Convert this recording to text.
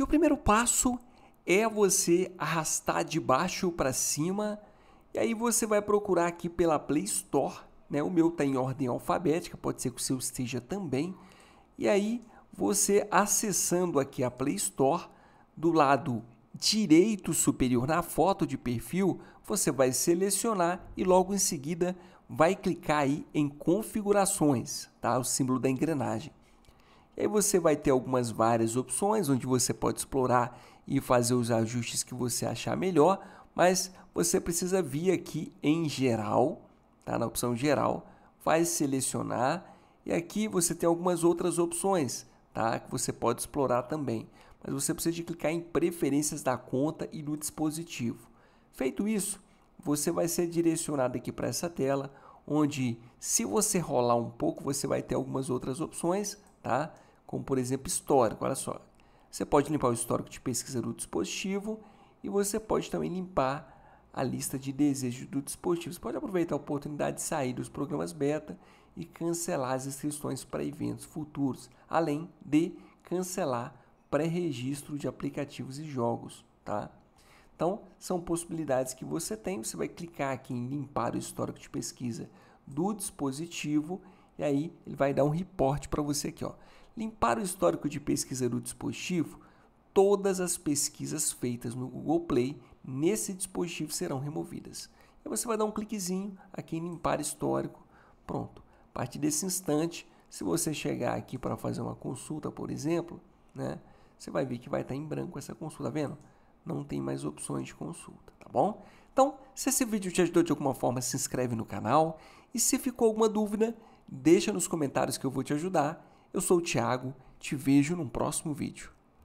E o primeiro passo é você arrastar de baixo para cima e aí você vai procurar aqui pela Play Store, né? O meu está em ordem alfabética, pode ser que o seu esteja também. E aí você acessando aqui a Play Store, do lado direito superior na foto de perfil, você vai selecionar e logo em seguida vai clicar aí em configurações, tá? O símbolo da engrenagem. E aí você vai ter algumas várias opções onde você pode explorar e fazer os ajustes que você achar melhor, mas você precisa vir aqui em geral, tá? na opção geral, vai selecionar e aqui você tem algumas outras opções tá? que você pode explorar também. Mas você precisa de clicar em preferências da conta e no dispositivo. Feito isso, você vai ser direcionado aqui para essa tela onde se você rolar um pouco, você vai ter algumas outras opções, tá? Como por exemplo, histórico, olha só. Você pode limpar o histórico de pesquisa do dispositivo e você pode também limpar a lista de desejos do dispositivo. Você pode aproveitar a oportunidade de sair dos programas beta e cancelar as inscrições para eventos futuros, além de cancelar pré-registro de aplicativos e jogos, tá? Então, são possibilidades que você tem. Você vai clicar aqui em limpar o histórico de pesquisa do dispositivo e aí ele vai dar um reporte para você aqui. Ó. Limpar o histórico de pesquisa do dispositivo, todas as pesquisas feitas no Google Play nesse dispositivo serão removidas. E você vai dar um cliquezinho aqui em limpar histórico, pronto. A partir desse instante, se você chegar aqui para fazer uma consulta, por exemplo, né, você vai ver que vai estar tá em branco essa consulta, tá vendo? não tem mais opções de consulta, tá bom? Então, se esse vídeo te ajudou de alguma forma, se inscreve no canal e se ficou alguma dúvida, deixa nos comentários que eu vou te ajudar. Eu sou o Thiago, te vejo num próximo vídeo.